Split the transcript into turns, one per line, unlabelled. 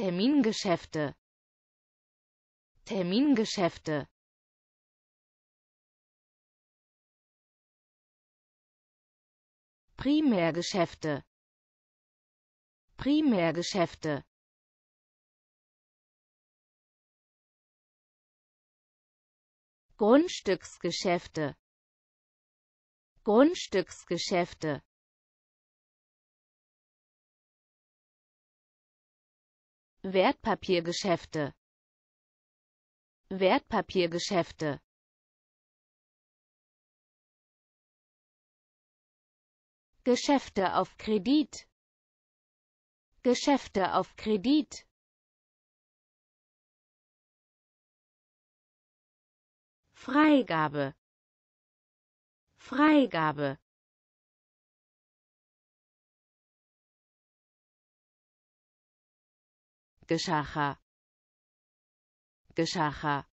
Termingeschäfte Termingeschäfte Primärgeschäfte Primärgeschäfte Grundstücksgeschäfte Grundstücksgeschäfte Wertpapiergeschäfte Wertpapiergeschäfte Geschäfte auf Kredit Geschäfte auf Kredit Freigabe Freigabe Geschacher. Geschacher.